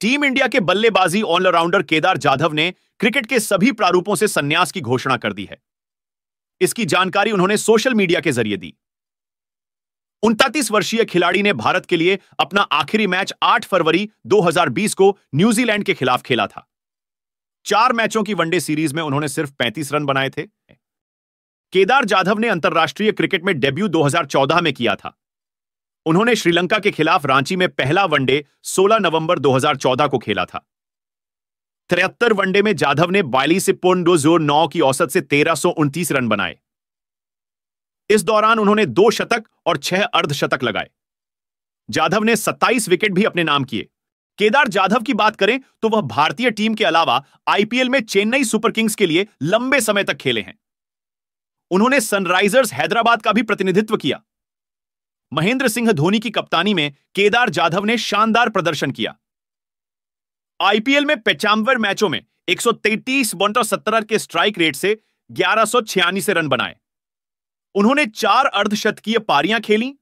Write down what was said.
team India के बल्लेबाजी allrounder Kedar Jadhav ने क्रिकेट के सभी प्रारूपों से संन्यास की घोषणा कर दी है इसकी जानकारी उन्होंने सोशल मीडिया के जरिए दी उनतालीस वर्षीय खिलाड़ी ने भारत के लिए अपना आखिरी मैच 8 फरवरी 2020 को न्यूजीलैंड के खिलाफ खेला था चार मैचों की वनडे सीरीज में उन्होंने सिर्फ 35 रन बनाए थे केदार जाधव ने अंतर्राष्ट्रीय क्रिकेट में डेब्यू 2014 में किया था उन्होंने श्रीलंका के खिलाफ रांची में पहला वनडे 16 नवंबर 2014 को खेला था तिहत्तर वनडे में जाधव ने बयालीस पॉइंट दो जोर नौ की औसत से तेरह रन बनाए इस दौरान उन्होंने दो शतक और छह अर्धशतक लगाए जाधव ने 27 विकेट भी अपने नाम किए केदार जाधव की बात करें तो वह भारतीय टीम के अलावा आईपीएल में चेन्नई सुपर किंग्स के लिए लंबे समय तक खेले हैं उन्होंने सनराइजर्स हैदराबाद का भी प्रतिनिधित्व किया महेंद्र सिंह धोनी की कप्तानी में केदार जाधव ने शानदार प्रदर्शन किया आईपीएल में पचानवे मैचों में 133 बॉन्टर सत्तर के स्ट्राइक रेट से ग्यारह से रन बनाए उन्होंने चार अर्धशतकीय पारियां खेली